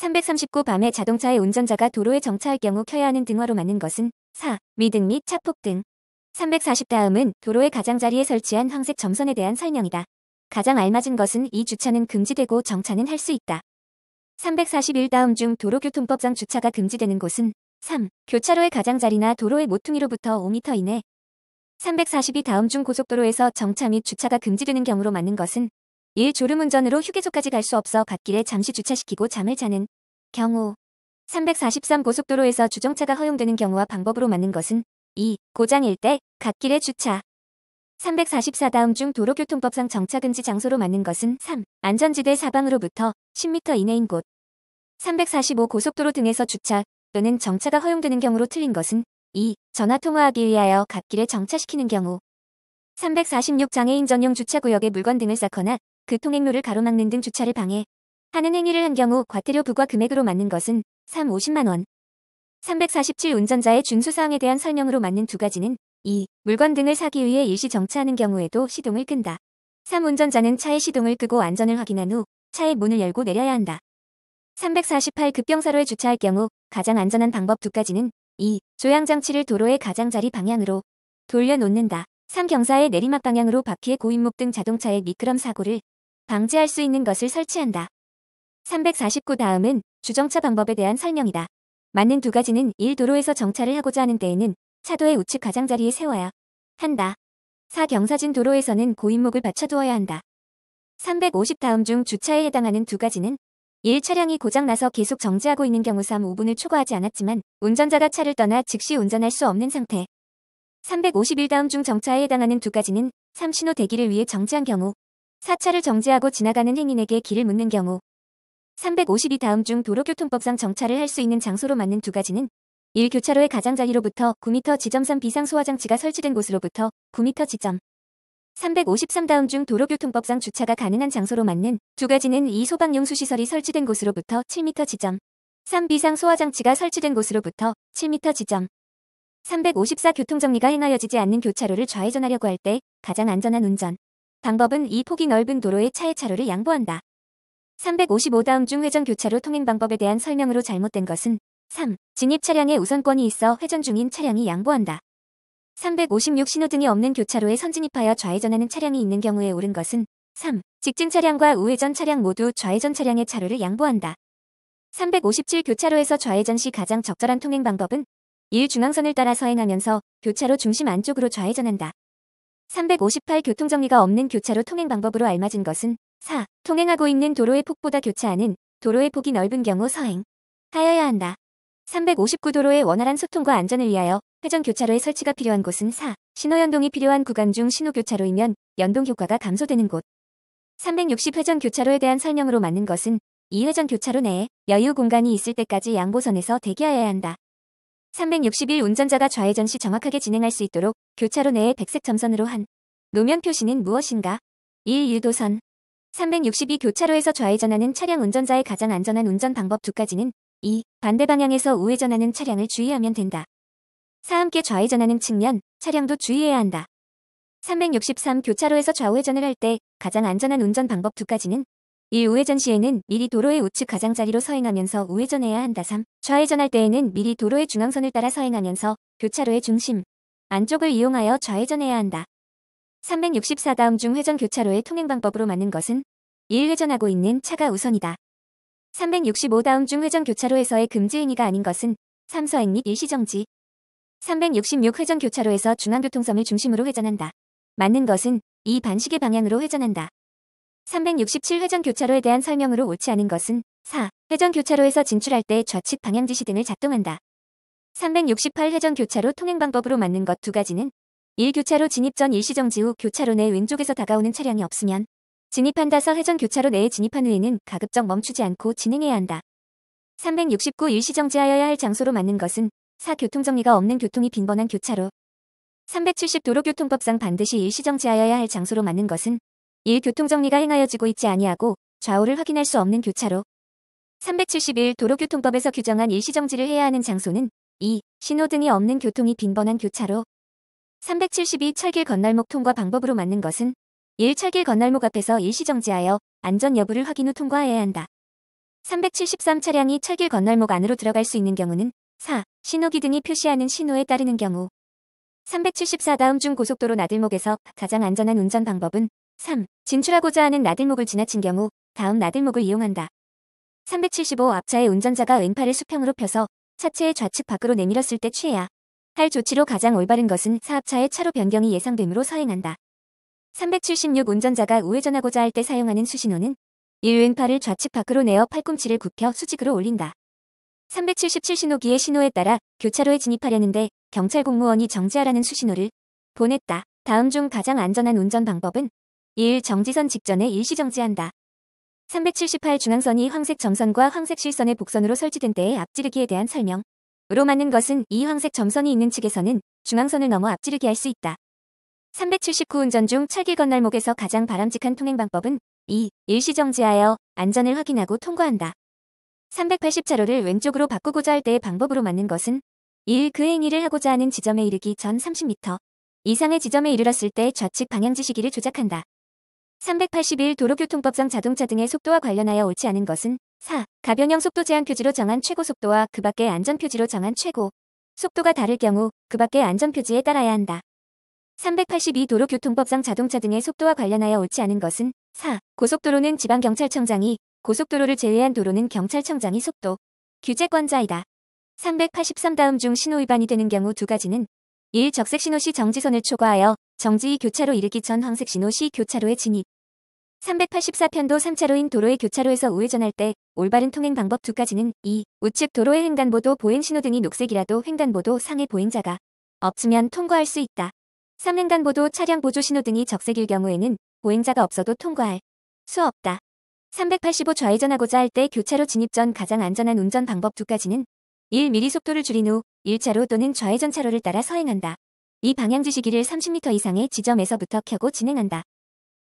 339 밤에 자동차의 운전자가 도로에 정차할 경우 켜야 하는 등화로 맞는 것은 4. 미등 및 차폭 등. 340 다음은 도로의 가장자리에 설치한 황색 점선에 대한 설명이다. 가장 알맞은 것은 이 주차는 금지되고 정차는 할 수 있다. 341 다음 중 도로교통법상 주차가 금지되는 곳은 3. 교차로의 가장자리나 도로의 모퉁이로부터 5m 이내 342 다음 중 고속도로에서 정차 및 주차가 금지되는 경우로 맞는 것은 1. 졸음운전으로 휴게소까지 갈 수 없어 갓길에 잠시 주차시키고 잠을 자는 경우 343 고속도로에서 주정차가 허용되는 경우와 방법으로 맞는 것은 2. 고장일 때 갓길에 주차 344 다음 중 도로교통법상 정차금지 장소로 맞는 것은 3. 안전지대 사방으로부터 10m 이내인 곳 345 고속도로 등에서 주차 또는 정차가 허용되는 경우로 틀린 것은 2. 전화통화하기 위하여 갓길에 정차시키는 경우 346 장애인 전용 주차구역에 물건 등을 쌓거나 그 통행로를 가로막는 등 주차를 방해 하는 행위를 한 경우 과태료 부과 금액으로 맞는 것은 3, 50만 원. 347 운전자의 준수사항에 대한 설명으로 맞는 두 가지는 2. 물건 등을 사기 위해 일시 정차하는 경우에도 시동을 끈다. 3. 운전자는 차의 시동을 끄고 안전을 확인한 후 차의 문을 열고 내려야 한다. 348 급경사로에 주차할 경우 가장 안전한 방법 두 가지는 2. 조향장치를 도로의 가장자리 방향으로 돌려놓는다. 3. 경사의 내리막 방향으로 바퀴의 고인목 등 자동차의 미끄럼 사고를 방지할 수 있는 것을 설치한다. 349 다음은 주정차 방법에 대한 설명이다. 맞는 두 가지는 1. 도로에서 정차를 하고자 하는 때에는 차도의 우측 가장자리에 세워야 한다. 4. 경사진 도로에서는 고인목을 받쳐두어야 한다. 350 다음 중 주차에 해당하는 두 가지는 1. 차량이 고장나서 계속 정지하고 있는 경우 3. 5분을 초과하지 않았지만 운전자가 차를 떠나 즉시 운전할 수 없는 상태 351 다음 중 정차에 해당하는 두 가지는 3. 신호 대기를 위해 정지한 경우 사차를 정지하고 지나가는 행인에게 길을 묻는 경우 352 다음 중 도로교통법상 정차를 할 수 있는 장소로 맞는 두 가지는 1. 교차로의 가장자리로부터 9m 지점 3. 비상소화장치가 설치된 곳으로부터 9m 지점 353 다음 중 도로교통법상 주차가 가능한 장소로 맞는 두 가지는 2. 소방용수시설이 설치된 곳으로부터 7m 지점 3. 비상소화장치가 설치된 곳으로부터 7m 지점 354 교통정리가 행하여지지 않는 교차로를 좌회전하려고 할 때 가장 안전한 운전 방법은 이 폭이 넓은 도로에 차의 차로를 양보한다. 355다음 중 회전 교차로 통행 방법에 대한 설명으로 잘못된 것은 3. 진입 차량에 우선권이 있어 회전 중인 차량이 양보한다. 356 신호등이 없는 교차로에 선진입하여 좌회전하는 차량이 있는 경우에 옳은 것은 3. 직진 차량과 우회전 차량 모두 좌회전 차량의 차로를 양보한다. 357 교차로에서 좌회전 시 가장 적절한 통행 방법은 1. 중앙선을 따라 서행하면서 교차로 중심 안쪽으로 좌회전한다. 358 교통정리가 없는 교차로 통행 방법으로 알맞은 것은 4. 통행하고 있는 도로의 폭보다 교차하는 도로의 폭이 넓은 경우 서행 하여야 한다. 359 도로의 원활한 소통과 안전을 위하여 회전 교차로의 설치가 필요한 곳은 4. 신호 연동이 필요한 구간 중 신호 교차로이면 연동 효과가 감소되는 곳. 360 회전 교차로에 대한 설명으로 맞는 것은 2 회전 교차로 내에 여유 공간이 있을 때까지 양보선에서 대기하여야 한다. 361 운전자가 좌회전 시 정확하게 진행할 수 있도록 교차로 내에 백색 점선으로 한 노면 표시는 무엇인가? 1. 1도선362 교차로에서 좌회전하는 차량 운전자의 가장 안전한 운전 방법 두 가지는 2. 반대 방향에서 우회전하는 차량을 주의하면 된다. 4. 함께 좌회전하는 측면, 차량도 주의해야 한다. 363 교차로에서 좌회전을 할 때 가장 안전한 운전 방법 두 가지는 1. 우회전 시에는 미리 도로의 우측 가장자리로 서행하면서 우회전해야 한다. 3. 좌회전할 때에는 미리 도로의 중앙선을 따라 서행하면서 교차로의 중심 안쪽을 이용하여 좌회전해야 한다. 364 다음 중 회전 교차로의 통행 방법으로 맞는 것은 1. 회전하고 있는 차가 우선이다. 365 다음 중 회전 교차로에서의 금지 행위가 아닌 것은 3서행 및 일시정지 366 회전 교차로에서 중앙교통섬을 중심으로 회전한다. 맞는 것은 이반식의 방향으로 회전한다. 367회전 교차로에 대한 설명으로 옳지 않은 것은 4. 회전 교차로에서 진출할 때 좌측 방향 지시 등을 작동한다. 368회전 교차로 통행 방법으로 맞는 것 두 가지는 1. 교차로 진입 전 일시정지 후 교차로 내 왼쪽에서 다가오는 차량이 없으면 진입한다서 회전 교차로 내에 진입한 후에는 가급적 멈추지 않고 진행해야 한다. 369 일시정지하여야 할 장소로 맞는 것은 4. 교통정리가 없는 교통이 빈번한 교차로 370 도로교통법상 반드시 일시정지하여야 할 장소로 맞는 것은 1. 교통정리가 행하여지고 있지 아니하고 좌우를 확인할 수 없는 교차로 371 도로교통법에서 규정한 일시정지를 해야 하는 장소는 2. 신호등이 없는 교통이 빈번한 교차로 372 철길 건널목 통과 방법으로 맞는 것은 1. 철길 건널목 앞에서 일시정지하여 안전 여부를 확인 후 통과해야 한다. 373 차량이 철길 건널목 안으로 들어갈 수 있는 경우는 4. 신호기등이 표시하는 신호에 따르는 경우 374 다음 중 고속도로 나들목에서 가장 안전한 운전 방법은 3. 진출하고자 하는 나들목을 지나친 경우 다음 나들목을 이용한다. 375 앞차의 운전자가 왼팔을 수평으로 펴서 차체의 좌측 밖으로 내밀었을 때 취해야 할 조치로 가장 올바른 것은 사업차의 차로 변경이 예상됨으로 서행한다. 376 운전자가 우회전하고자 할 때 사용하는 수신호는 이 왼팔을 좌측 밖으로 내어 팔꿈치를 굽혀 수직으로 올린다. 377 신호기의 신호에 따라 교차로에 진입하려는데 경찰 공무원이 정지하라는 수신호를 보냈다. 다음 중 가장 안전한 운전 방법은 1. 정지선 직전에 일시정지한다. 378 중앙선이 황색 점선과 황색 실선의 복선으로 설치된 때의 앞지르기에 대한 설명. 으로 맞는 것은 이 황색 점선이 있는 측에서는 중앙선을 넘어 앞지르기 할 수 있다. 379 운전 중 철길 건널목에서 가장 바람직한 통행 방법은 2. 일시정지하여 안전을 확인하고 통과한다. 380차로를 왼쪽으로 바꾸고자 할 때의 방법으로 맞는 것은 1. 그 행위를 하고자 하는 지점에 이르기 전 30m 이상의 지점에 이르렀을 때 좌측 방향 지시기를 조작한다. 381 도로교통법상 자동차 등의 속도와 관련하여 옳지 않은 것은 4. 가변형 속도 제한 표지로 정한 최고 속도와 그 밖의 안전 표지로 정한 최고 속도가 다를 경우 그 밖의 안전 표지에 따라야 한다. 382 도로교통법상 자동차 등의 속도와 관련하여 옳지 않은 것은 4. 고속도로는 지방경찰청장이 고속도로를 제외한 도로는 경찰청장이 속도 규제권자이다. 383 다음 중 신호위반이 되는 경우 두 가지는 1. 적색신호 시 정지선을 초과하여 정지 교차로 이르기 전 황색신호 시 교차로에 진입 384편도 3차로인 도로의 교차로에서 우회전할 때 올바른 통행 방법 두 가지는 2. 우측 도로의 횡단보도 보행 신호등이 녹색이라도 횡단보도 상의 보행자가 없으면 통과할 수 있다. 3횡단보도 차량 보조 신호등이 적색일 경우에는 보행자가 없어도 통과할 수 없다. 385 좌회전하고자 할 때 교차로 진입 전 가장 안전한 운전 방법 두 가지는 1. 미리 속도를 줄인 후 1차로 또는 좌회전 차로를 따라 서행한다. 이 방향 지시기를 30m 이상의 지점에서부터 켜고 진행한다.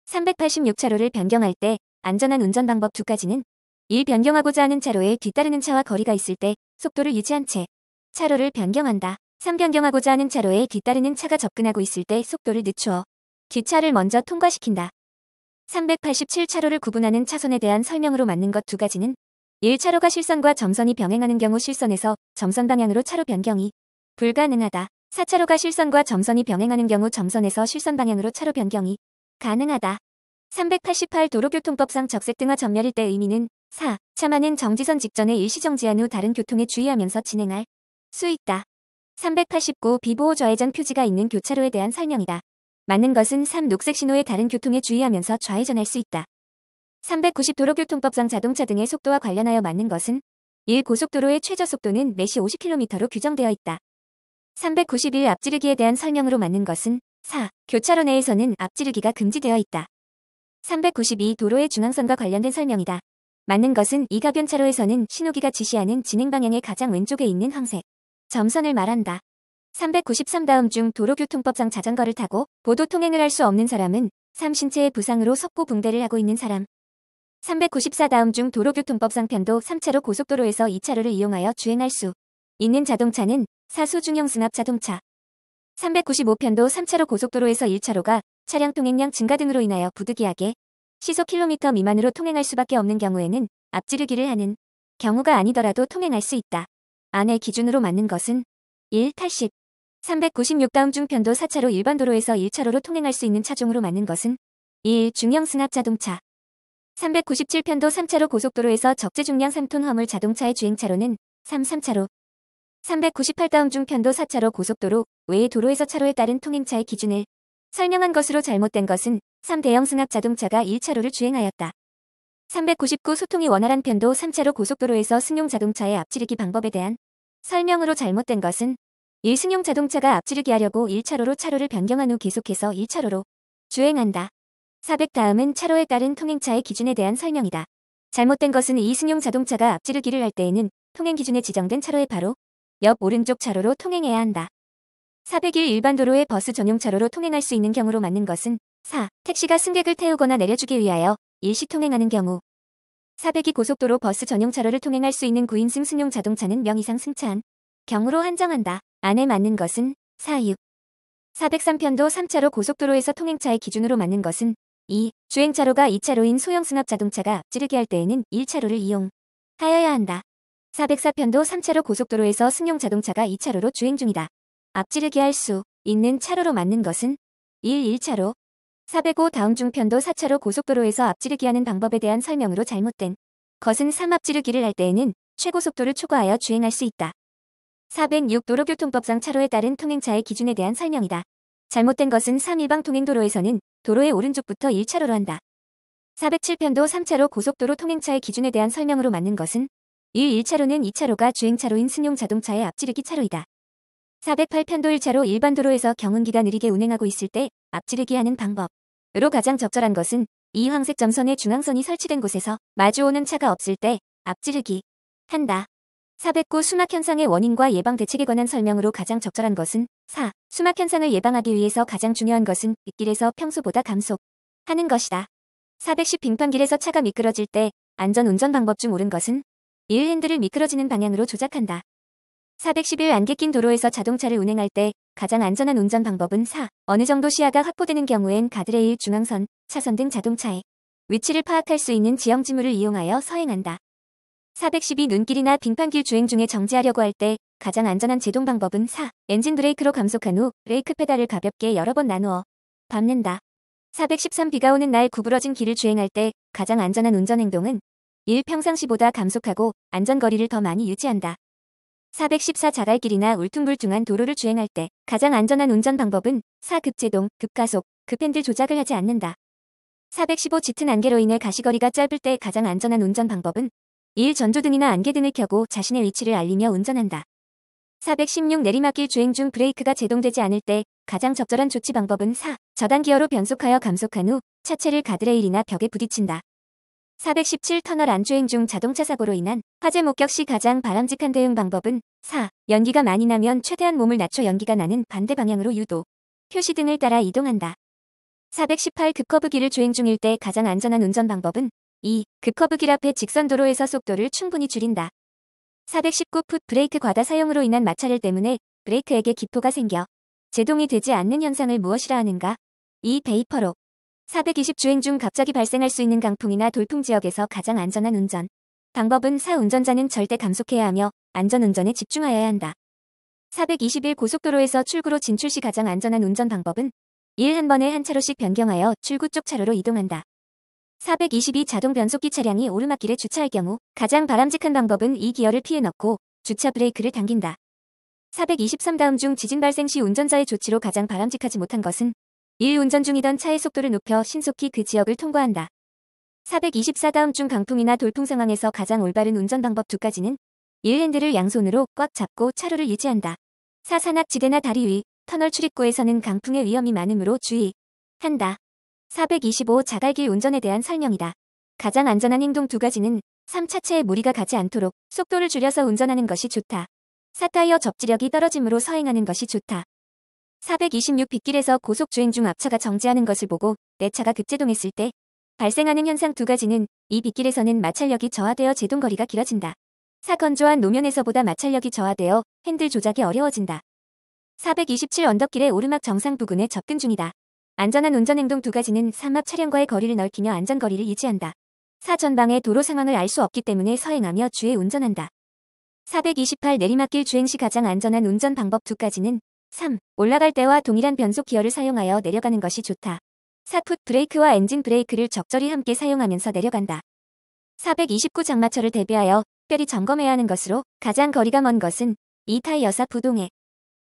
386차로를 변경할 때 안전한 운전 방법 두 가지는 1. 변경하고자 하는 차로에 뒤따르는 차와 거리가 있을 때 속도를 유지한 채 차로를 변경한다. 3. 변경하고자 하는 차로에 뒤따르는 차가 접근하고 있을 때 속도를 늦추어 뒷차를 먼저 통과시킨다. 387차로를 구분하는 차선에 대한 설명으로 맞는 것 두 가지는 1차로가 실선과 점선이 병행하는 경우 실선에서 점선 방향으로 차로 변경이 불가능하다. 4차로가 실선과 점선이 병행하는 경우 점선에서 실선 방향으로 차로 변경이 가능하다. 388 도로교통법상 적색 등화 점멸일때 의미는 4. 차만은 정지선 직전에 일시정지한 후 다른 교통에 주의하면서 진행할 수 있다. 389 비보호 좌회전 표지가 있는 교차로에 대한 설명이다. 맞는 것은 3. 녹색 신호에 다른 교통에 주의하면서 좌회전할 수 있다. 390도로 교통법상 자동차 등의 속도와 관련하여 맞는 것은 1. 고속도로의 최저 속도는 매시 50km로 규정되어 있다. 391 앞지르기에 대한 설명으로 맞는 것은 4. 교차로 내에서는 앞지르기가 금지되어 있다. 392 도로의 중앙선과 관련된 설명이다. 맞는 것은 이가변차로에서는 신호기가 지시하는 진행 방향의 가장 왼쪽에 있는 황색 점선을 말한다. 393 다음 중 도로교통법상 자전거를 타고 보도 통행을 할 수 없는 사람은 3. 신체의 부상으로 석고 붕대를 하고 있는 사람 394 다음 중 도로교통법 상편도 3차로 고속도로에서 2차로를 이용하여 주행할 수 있는 자동차는 사수 중형 승합 자동차. 395편도 3차로 고속도로에서 1차로가 차량 통행량 증가 등으로 인하여 부득이하게 시속 킬로미터 미만으로 통행할 수밖에 없는 경우에는 앞지르기를 하는 경우가 아니더라도 통행할 수 있다. 안에 기준으로 맞는 것은 1. 80 396 다음 중 편도 4차로 일반 도로에서 1차로로 통행할 수 있는 차종으로 맞는 것은 1. 중형 승합 자동차 397편도 3차로 고속도로에서 적재중량 3톤 화물 자동차의 주행차로는 3, 3차로 398다음 중 편도 4차로 고속도로 외의 도로에서 차로에 따른 통행차의 기준을 설명한 것으로 잘못된 것은 3대형 승합 자동차가 1차로를 주행하였다. 399 소통이 원활한 편도 3차로 고속도로에서 승용 자동차의 앞지르기 방법에 대한 설명으로 잘못된 것은 1승용 자동차가 앞지르기 하려고 1차로로 차로를 변경한 후 계속해서 2차로로 주행한다. 400 다음은 차로에 따른 통행차의 기준에 대한 설명이다. 잘못된 것은 이 승용 자동차가 앞지르기를 할 때에는 통행 기준에 지정된 차로에 바로 옆 오른쪽 차로로 통행해야 한다. 401 일반 도로의 버스 전용 차로로 통행할 수 있는 경우로 맞는 것은 4. 택시가 승객을 태우거나 내려주기 위하여 일시 통행하는 경우 402 고속도로 버스 전용 차로를 통행할 수 있는 9인승 승용 자동차는 명 이상 승차한 경우로 한정한다. 안에 맞는 것은 46. 403편도 3차로 고속도로에서 통행차의 기준으로 맞는 것은 2. 주행차로가 2차로인 소형 승합자동차가 찌르기 할 때에는 1차로를 이용하여야 한다. 404편도 3차로 고속도로에서 승용 자동차가 2차로로 주행 중이다. 앞지르기 할 수 있는 차로로 맞는 것은 1. 1차로 405 다음 중편도 4차로 고속도로에서 앞지르기 하는 방법에 대한 설명으로 잘못된 것은 3. 앞지르기를 할 때에는 최고속도를 초과하여 주행할 수 있다. 406 도로교통법상 차로에 따른 통행차의 기준에 대한 설명이다. 잘못된 것은 3일방 통행도로에서는 도로의 오른쪽부터 1차로로 한다. 407편도 3차로 고속도로 통행차의 기준에 대한 설명으로 맞는 것은 1. 1차로는 2차로가 주행차로인 승용 자동차의 앞지르기 차로이다. 408편도 1차로 일반 도로에서 경운기가 느리게 운행하고 있을 때 앞지르기 하는 방법으로 가장 적절한 것은 이 황색 점선의 중앙선이 설치된 곳에서 마주오는 차가 없을 때 앞지르기 한다. 409 수막 현상의 원인과 예방 대책에 관한 설명으로 가장 적절한 것은 4. 수막 현상을 예방하기 위해서 가장 중요한 것은 빗길에서 평소보다 감속하는 것이다. 410 빙판길에서 차가 미끄러질 때 안전 운전 방법 중 옳은 것은 1. 핸들을 미끄러지는 방향으로 조작한다. 411 안개 낀 도로에서 자동차를 운행할 때 가장 안전한 운전 방법은 4. 어느 정도 시야가 확보되는 경우엔 가드레일, 중앙선, 차선 등 자동차의 위치를 파악할 수 있는 지형 지물을 이용하여 서행한다. 412 눈길이나 빙판길 주행 중에 정지하려고 할 때 가장 안전한 제동 방법은 4. 엔진 브레이크로 감속한 후 브레이크 페달을 가볍게 여러 번 나누어 밟는다. 413 비가 오는 날 구부러진 길을 주행할 때 가장 안전한 운전 행동은 1. 평상시보다 감속하고 안전거리를 더 많이 유지한다. 414 자갈 길이나 울퉁불퉁한 도로를 주행할 때 가장 안전한 운전 방법은 4. 급제동, 급가속, 급핸들 조작을 하지 않는다. 415 짙은 안개로 인해 가시거리가 짧을 때 가장 안전한 운전 방법은 1. 전조등이나 안개 등을 켜고 자신의 위치를 알리며 운전한다. 416 내리막길 주행 중 브레이크가 제동되지 않을 때 가장 적절한 조치 방법은 4. 저단 기어로 변속하여 감속한 후 차체를 가드레일이나 벽에 부딪힌다. 417 터널 안주행 중 자동차 사고로 인한 화재 목격 시 가장 바람직한 대응 방법은 4. 연기가 많이 나면 최대한 몸을 낮춰 연기가 나는 반대 방향으로 유도, 표시 등을 따라 이동한다. 418 급커브길을 주행 중일 때 가장 안전한 운전 방법은 2. 급커브 그 길 앞의 직선 도로에서 속도를 충분히 줄인다. 419 풋 브레이크 과다 사용으로 인한 마찰일 때문에 브레이크에게 기포가 생겨 제동이 되지 않는 현상을 무엇이라 하는가? 2. 베이퍼로 420 주행 중 갑자기 발생할 수 있는 강풍이나 돌풍 지역에서 가장 안전한 운전. 방법은 사 운전자는 절대 감속해야 하며 안전운전에 집중하여야 한다. 421 고속도로에서 출구로 진출 시 가장 안전한 운전 방법은 1. 한 번에 한 차로씩 변경하여 출구 쪽 차로로 이동한다. 422 자동 변속기 차량이 오르막길에 주차할 경우 가장 바람직한 방법은 이 기어를 피해 넣고 주차 브레이크를 당긴다. 423 다음 중 지진 발생 시 운전자의 조치로 가장 바람직하지 못한 것은 1. 운전 중이던 차의 속도를 높여 신속히 그 지역을 통과한다. 424 다음 중 강풍이나 돌풍 상황에서 가장 올바른 운전 방법 두 가지는 1. 핸들을 양손으로 꽉 잡고 차로를 유지한다. 4. 산악지대나 다리 위, 터널 출입구에서는 강풍의 위험이 많으므로 주의한다. 425 자갈길 운전에 대한 설명이다. 가장 안전한 행동 두 가지는 3차체에 무리가 가지 않도록 속도를 줄여서 운전하는 것이 좋다. 사타이어 접지력이 떨어짐으로 서행하는 것이 좋다. 426 빗길에서 고속 주행 중 앞차가 정지하는 것을 보고 내 차가 급제동했을 때 발생하는 현상 두 가지는 이 빗길에서는 마찰력이 저하되어 제동거리가 길어진다. 사건조한 노면에서보다 마찰력이 저하되어 핸들 조작이 어려워진다. 427 언덕길의 오르막 정상 부근에 접근 중이다. 안전한 운전행동 두 가지는 삼막 차량과의 거리를 넓히며 안전거리를 유지한다. 사전방의 도로 상황을 알 수 없기 때문에 서행하며 주의 운전한다. 428 내리막길 주행 시 가장 안전한 운전 방법 두 가지는 3. 올라갈 때와 동일한 변속 기어를 사용하여 내려가는 것이 좋다. 사풋 브레이크와 엔진 브레이크를 적절히 함께 사용하면서 내려간다. 429 장마철을 대비하여 특별히 점검해야 하는 것으로 가장 거리가 먼 것은 2타이어사 부동해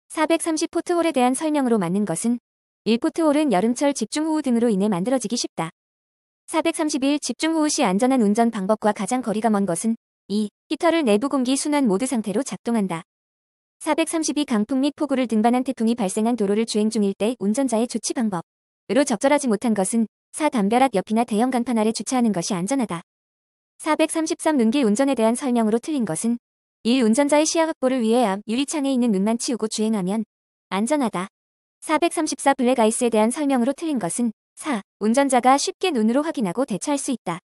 430 포트홀에 대한 설명으로 맞는 것은 1포트홀은 여름철 집중호우 등으로 인해 만들어지기 쉽다. 431 집중호우 시 안전한 운전 방법과 가장 거리가 먼 것은 2. 히터를 내부 공기 순환 모드 상태로 작동한다. 432 강풍 및 폭우를 등반한 태풍이 발생한 도로를 주행 중일 때 운전자의 조치 방법으로 적절하지 못한 것은 4. 담벼락 옆이나 대형 간판 아래 주차하는 것이 안전하다. 433 눈길 운전에 대한 설명으로 틀린 것은 1. 운전자의 시야 확보를 위해 앞 유리창에 있는 눈만 치우고 주행하면 안전하다. 434 블랙 아이스에 대한 설명으로 틀린 것은 4. 운전자가 쉽게 눈으로 확인하고 대처할 수 있다.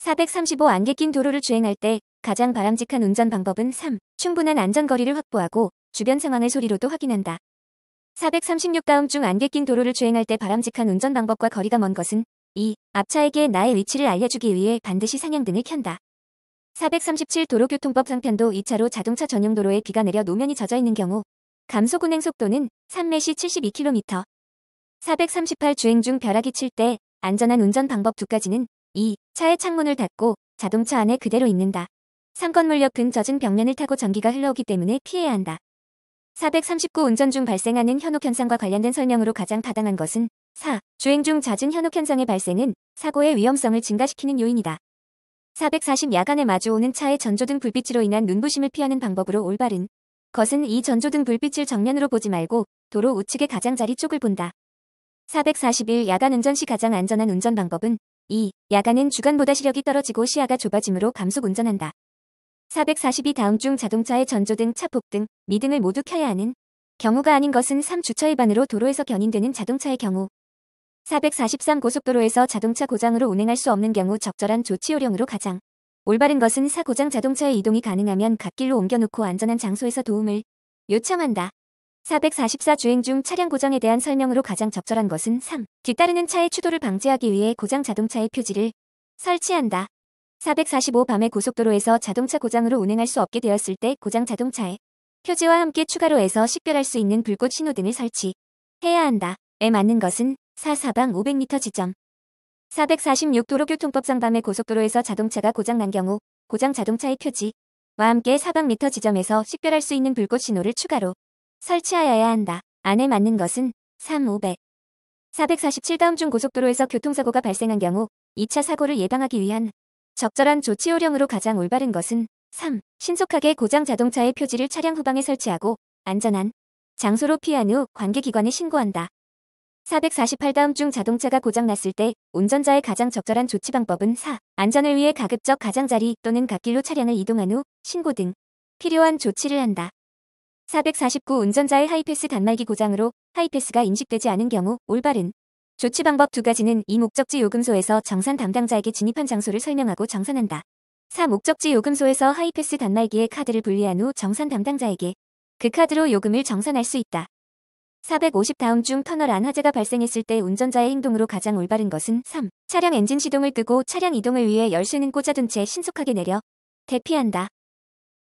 435 안개 낀 도로를 주행할 때 가장 바람직한 운전 방법은 3. 충분한 안전거리를 확보하고 주변 상황을 소리로도 확인한다. 436 다음 중 안개 낀 도로를 주행할 때 바람직한 운전 방법과 거리가 먼 것은 2. 앞차에게 나의 위치를 알려주기 위해 반드시 상향등을 켠다. 437 도로교통법 상편도 2차로 자동차 전용 도로에 비가 내려 노면이 젖어 있는 경우 감속 운행 속도는 3매시 72km. 438 주행 중 벼락이 칠 때 안전한 운전 방법 두 가지는 2. 차의 창문을 닫고 자동차 안에 그대로 있는다. 3건물 옆 근젖은 벽면을 타고 전기가 흘러오기 때문에 피해야 한다. 439 운전 중 발생하는 현혹 현상과 관련된 설명으로 가장 타당한 것은 4. 주행 중 잦은 현혹 현상의 발생은 사고의 위험성을 증가시키는 요인이다. 440 야간에 마주오는 차의 전조등 불빛으로 인한 눈부심을 피하는 방법으로 올바른 것은 이 전조등 불빛을 정면으로 보지 말고 도로 우측의 가장자리 쪽을 본다. 441 야간 운전 시 가장 안전한 운전 방법은 2. 야간은 주간보다 시력이 떨어지고 시야가 좁아지므로 감속 운전한다. 442 다음 중 자동차의 전조등, 차폭등, 미등을 모두 켜야 하는 경우가 아닌 것은 3주차 위반으로 도로에서 견인되는 자동차의 경우 443 고속도로에서 자동차 고장으로 운행할 수 없는 경우 적절한 조치 요령으로 가장 올바른 것은 사고장 자동차의 이동이 가능하면 갓길로 옮겨놓고 안전한 장소에서 도움을 요청한다. 444 주행 중 차량 고장에 대한 설명으로 가장 적절한 것은 3. 뒤따르는 차의 추돌을 방지하기 위해 고장 자동차의 표지를 설치한다. 445밤의 고속도로에서 자동차 고장으로 운행할 수 없게 되었을 때 고장 자동차의 표지와 함께 추가로 해서 식별할 수 있는 불꽃 신호등을 설치해야 한다. 에 맞는 것은 4사방 500m 지점 446도로 교통법상담의 고속도로에서 자동차가 고장난 경우 고장 자동차의 표지와 함께 4방미터 지점에서 식별할 수 있는 불꽃 신호를 추가로 설치하여야 한다. 안에 맞는 것은 3, 500. 447다음 중 고속도로에서 교통사고가 발생한 경우 2차 사고를 예방하기 위한 적절한 조치요령으로 가장 올바른 것은 3. 신속하게 고장 자동차의 표지를 차량 후방에 설치하고 안전한 장소로 피한 후 관계기관에 신고한다. 448다음 중 자동차가 고장났을 때 운전자의 가장 적절한 조치 방법은 4. 안전을 위해 가급적 가장자리 또는 갓길로 차량을 이동한 후 신고 등 필요한 조치를 한다. 449 운전자의 하이패스 단말기 고장으로 하이패스가 인식되지 않은 경우 올바른 조치 방법 두 가지는 이 목적지 요금소에서 정산 담당자에게 진입한 장소를 설명하고 정산한다. 4. 목적지 요금소에서 하이패스 단말기의 카드를 분리한 후 정산 담당자에게 그 카드로 요금을 정산할 수 있다. 450 다음 중 터널 안 화재가 발생했을 때 운전자의 행동으로 가장 올바른 것은 3. 차량 엔진 시동을 끄고 차량 이동을 위해 열쇠는 꽂아둔 채 신속하게 내려 대피한다.